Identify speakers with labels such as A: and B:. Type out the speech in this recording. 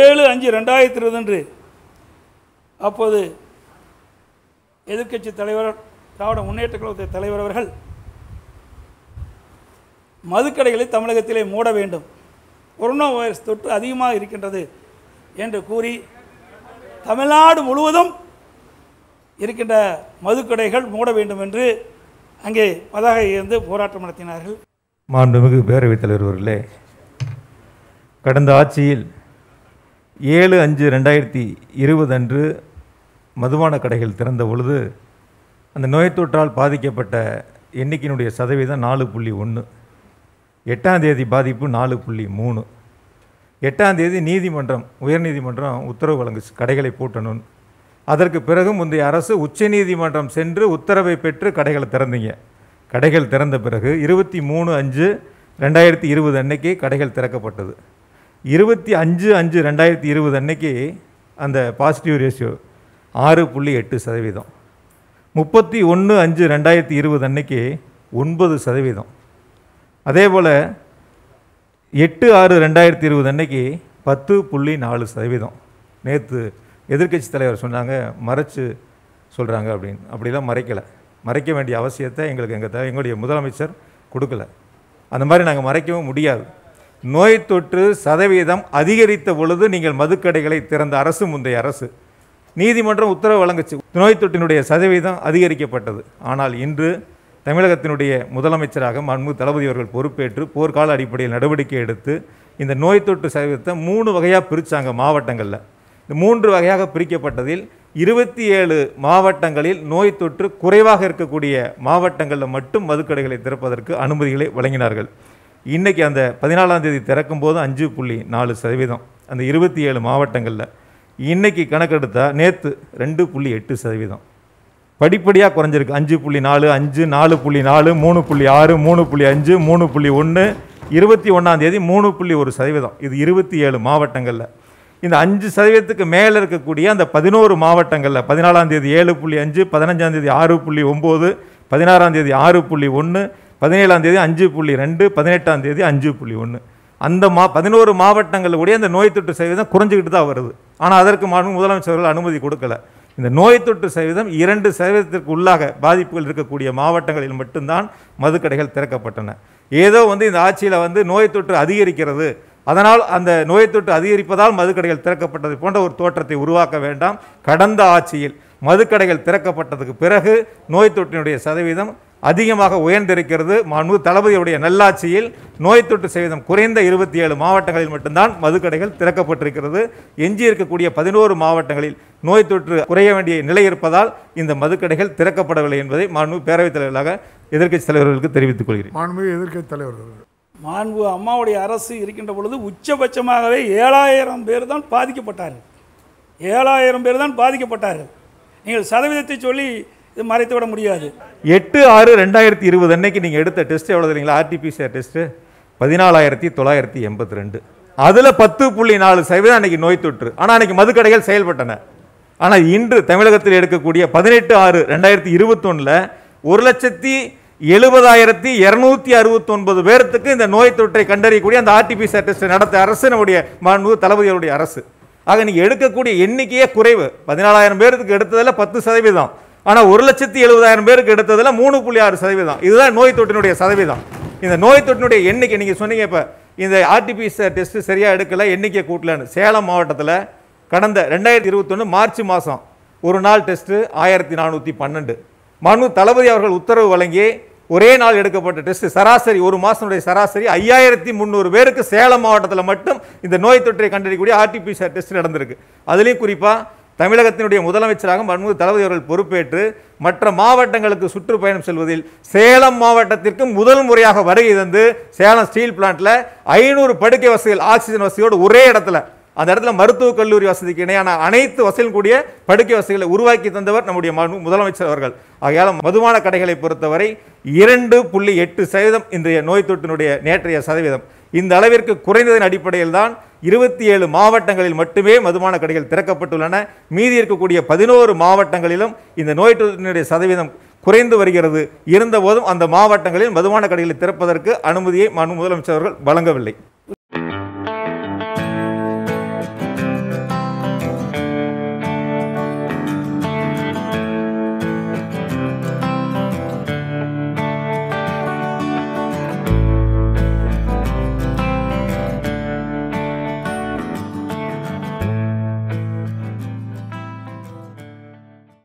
A: ஏழு அஞ்சு ரெண்டாயிரத்தி இருபதன்று அப்போது எதிர்க்கட்சி தலைவர் திராவிட முன்னேற்ற கழகத்தை தலைவர் அவர்கள் மதுக்கடைகளை தமிழகத்திலே மூட வேண்டும் கொரோனா வைரஸ் தொற்று அதிகமாக இருக்கின்றது என்று கூறி தமிழ்நாடு முழுவதும் இருக்கின்ற மதுக்கடைகள் மூட வேண்டும் என்று அங்கே பதாகை இருந்து போராட்டம் நடத்தினார்கள்
B: மாண்புமிகு பேரவைத் தலைவர் அவர்களே கடந்த ஆட்சியில் ஏழு அஞ்சு ரெண்டாயிரத்தி இருபது அன்று மதுபான கடைகள் திறந்த பொழுது அந்த நோய் தொற்றால் பாதிக்கப்பட்ட எண்ணிக்கையினுடைய சதவீதம் நாலு புள்ளி ஒன்று எட்டாம் தேதி பாதிப்பு நாலு புள்ளி மூணு எட்டாம் தேதி நீதிமன்றம் உயர்நீதிமன்றம் உத்தரவு வழங்கு கடைகளை பூட்டணும் அதற்கு பிறகு முந்தைய அரசு உச்சநீதிமன்றம் சென்று உத்தரவை பெற்று கடைகளை திறந்தீங்க கடைகள் திறந்த பிறகு இருபத்தி மூணு அஞ்சு ரெண்டாயிரத்தி இருபது அன்னைக்கு கடைகள் திறக்கப்பட்டது இருபத்தி அஞ்சு அஞ்சு ரெண்டாயிரத்தி இருபது அன்னைக்கு அந்த பாசிட்டிவ் ரேஷியோ ஆறு புள்ளி எட்டு சதவீதம் முப்பத்தி ஒன்று அஞ்சு ரெண்டாயிரத்தி இருபது அன்னைக்கு ஒன்பது சதவீதம் அதே போல் எட்டு ஆறு ரெண்டாயிரத்தி இருபது அன்னைக்கு பத்து புள்ளி நாலு சதவீதம் நேற்று எதிர்கட்சி தலைவர் சொன்னாங்க மறைச்சு சொல்கிறாங்க அப்படின்னு அப்படிலாம் மறைக்கலை மறைக்க வேண்டிய அவசியத்தை எங்களுக்கு எங்கள் எங்களுடைய முதலமைச்சர் கொடுக்கல அந்த மாதிரி நாங்கள் மறைக்கவும் முடியாது நோய் தொற்று சதவீதம் அதிகரித்த பொழுது நீங்கள் மதுக்கடைகளை திறந்த அரசு முந்தைய அரசு நீதிமன்றம் உத்தரவு வழங்குச்சு நோய் தொற்றினுடைய சதவீதம் அதிகரிக்கப்பட்டது ஆனால் இன்று தமிழகத்தினுடைய முதலமைச்சராக மன்மு தளபதி அவர்கள் பொறுப்பேற்று போர்க்கால அடிப்படையில் நடவடிக்கை எடுத்து இந்த நோய் தொற்று சதவீதத்தை மூணு வகையாக பிரித்தாங்க மாவட்டங்களில் இந்த மூன்று வகையாக பிரிக்கப்பட்டதில் இருபத்தி ஏழு மாவட்டங்களில் நோய் தொற்று குறைவாக இருக்கக்கூடிய மாவட்டங்களில் மட்டும் மதுக்கடைகளை திறப்பதற்கு அனுமதிகளை வழங்கினார்கள் இன்றைக்கி அந்த பதினாலாம் தேதி திறக்கும் போது அஞ்சு புள்ளி நாலு சதவீதம் அந்த இருபத்தி ஏழு மாவட்டங்களில் இன்றைக்கி கணக்கெடுத்தால் நேற்று ரெண்டு புள்ளி எட்டு சதவீதம் படிப்படியாக குறைஞ்சிருக்கு அஞ்சு புள்ளி நாலு அஞ்சு நாலு புள்ளி நாலு மூணு புள்ளி ஆறு மூணு புள்ளி அஞ்சு மூணு புள்ளி ஒன்று இருபத்தி ஒன்றாந்தேதி மூணு புள்ளி ஒரு சதவீதம் இது இருபத்தி ஏழு மாவட்டங்களில் இந்த அஞ்சு சதவீதத்துக்கு மேலே இருக்கக்கூடிய அந்த பதினோரு மாவட்டங்களில் பதினாலாம் தேதி ஏழு புள்ளி அஞ்சு பதினஞ்சாந்தேதி ஆறு புள்ளி ஒம்பது பதினாறாம் தேதி ஆறு புள்ளி ஒன்று பதினேழாம் தேதி அஞ்சு புள்ளி ரெண்டு பதினெட்டாம் தேதி அஞ்சு புள்ளி ஒன்று அந்த மா பதினோரு மாவட்டங்களில் கூட அந்த நோய் தொற்று சதவீதம் குறைஞ்சிக்கிட்டு தான் வருது ஆனால் அதற்கு முதலமைச்சர்கள் அனுமதி கொடுக்கல இந்த நோய் தொற்று சதவீதம் இரண்டு சதவீதத்திற்கு உள்ளாக பாதிப்புகள் இருக்கக்கூடிய மாவட்டங்களில் மட்டும்தான் மதுக்கடைகள் திறக்கப்பட்டன ஏதோ வந்து இந்த ஆட்சியில் வந்து நோய் தொற்று அதிகரிக்கிறது அதனால் அந்த நோய் தொற்று அதிகரிப்பதால் மதுக்கடைகள் திறக்கப்பட்டது போன்ற ஒரு தோற்றத்தை உருவாக்க வேண்டாம் கடந்த ஆட்சியில் மதுக்கடைகள் திறக்கப்பட்டதுக்கு பிறகு நோய் தொற்றினுடைய சதவீதம் அதிகமாக உயர்ந்திருக்கிறது மனு தளபதியுடைய நல்லாட்சியில் நோய் தொற்று சேதம் குறைந்த இருபத்தி ஏழு மாவட்டங்களில் மட்டும்தான் மதுக்கடைகள் திறக்கப்பட்டிருக்கிறது எஞ்சி இருக்கக்கூடிய பதினோரு மாவட்டங்களில் நோய் தொற்று குறைய வேண்டிய நிலை இருப்பதால் இந்த மதுக்கடைகள் திறக்கப்படவில்லை என்பதை மாண்பு பேரவைத் தலைவர்களாக எதிர்க்கட்சி தலைவர்களுக்கு தெரிவித்துக் கொள்கிறேன்
A: மாண்பு எதிர்க்கட்சி தலைவர்கள் மாண்பு அம்மாவுடைய அரசு இருக்கின்ற பொழுது உச்சபட்சமாகவே ஏழாயிரம் பேர் தான் பாதிக்கப்பட்டார்கள் ஏழாயிரம் பேர் தான் பாதிக்கப்பட்டார்கள் நீங்கள் சதவீதத்தை சொல்லி இது மறைத்து விட முடியாது
B: எட்டு ஆறு ரெண்டாயிரத்தி இருபது அன்னைக்கு நீங்கள் எடுத்த டெஸ்ட் எவ்வளோ தெரியுங்களா ஆர்டிபிசிஆர் டெஸ்ட்டு பதினாலாயிரத்தி தொள்ளாயிரத்தி எண்பத்தி ரெண்டு அதில் பத்து புள்ளி நாலு சதவீதம் அன்றைக்கி நோய் தொற்று ஆனால் அன்றைக்கி மதுக்கடைகள் செயல்பட்டன ஆனால் இன்று தமிழகத்தில் எடுக்கக்கூடிய பதினெட்டு ஆறு ரெண்டாயிரத்தி இருபத்தொன்னில் ஒரு லட்சத்தி எழுபதாயிரத்தி இரநூத்தி அறுபத்தொன்பது பேர்த்துக்கு இந்த நோய் தொற்றை கண்டறியக்கூடிய அந்த ஆர்டிபிசிஆர் டெஸ்ட் நடத்த அரசு நம்முடைய மாண்பு தளபதிகளுடைய அரசு ஆக நீங்கள் எடுக்கக்கூடிய எண்ணிக்கையே குறைவு பதினாலாயிரம் பேருக்கு எடுத்ததில் பத்து சதவீதம் ஆனால் ஒரு லட்சத்தி எழுபதாயிரம் பேருக்கு எடுத்ததில் மூணு புள்ளி ஆறு சதவீதம் இதுதான் நோய் தொற்றினுடைய சதவீதம் இந்த நோய் தொற்றினுடைய எண்ணிக்கை நீங்கள் சொன்னீங்க இப்போ இந்த ஆர்டிபிசிஆர் டெஸ்ட்டு சரியாக எடுக்கலை எண்ணிக்கை கூட்டலன்னு சேலம் மாவட்டத்தில் கடந்த ரெண்டாயிரத்தி இருபத்தொன்று மார்ச் மாதம் ஒரு நாள் டெஸ்ட்டு ஆயிரத்தி நானூற்றி பன்னெண்டு மனு தளபதி அவர்கள் உத்தரவு வழங்கி ஒரே நாள் எடுக்கப்பட்ட டெஸ்ட் சராசரி ஒரு மாதனுடைய சராசரி ஐயாயிரத்தி முந்நூறு பேருக்கு சேலம் மாவட்டத்தில் மட்டும் இந்த நோய் தொற்றை கண்டறியக்கூடிய ஆர்டிபிசிஆர் டெஸ்ட் நடந்திருக்கு அதுலேயும் குறிப்பாக தமிழகத்தினுடைய முதலமைச்சராக மன்முக தளபதி அவர்கள் பொறுப்பேற்று மற்ற மாவட்டங்களுக்கு சுற்றுப்பயணம் செல்வதில் சேலம் மாவட்டத்திற்கு முதல் முறையாக வருகை தந்து சேலம் ஸ்டீல் பிளான்ட்ல ஐநூறு படுக்கை வசதிகள் ஆக்சிஜன் வசதியோடு ஒரே இடத்துல அந்த இடத்துல மருத்துவக் கல்லூரி வசதிக்கு இணையான அனைத்து வசதியும் கூடிய படுக்கை வசதிகளை உருவாக்கி தந்தவர் நம்முடைய முதலமைச்சர் அவர்கள் ஆகையால் மதுமான கடைகளை பொறுத்தவரை இரண்டு புள்ளி எட்டு சதவீதம் இன்றைய நோய் தொற்றினுடைய நேற்றைய சதவீதம் இந்த அளவிற்கு குறைந்ததன் அடிப்படையில் தான் இருபத்தி ஏழு மாவட்டங்களில் மட்டுமே மதுபான கடைகள் திறக்கப்பட்டுள்ளன மீதி இருக்கக்கூடிய பதினோரு மாவட்டங்களிலும் இந்த நோய் தொற்றினுடைய சதவீதம் குறைந்து வருகிறது இருந்தபோதும் அந்த மாவட்டங்களில் மதுபான கடைகளை திறப்பதற்கு அனுமதியை முதலமைச்சர் அவர்கள் வழங்கவில்லை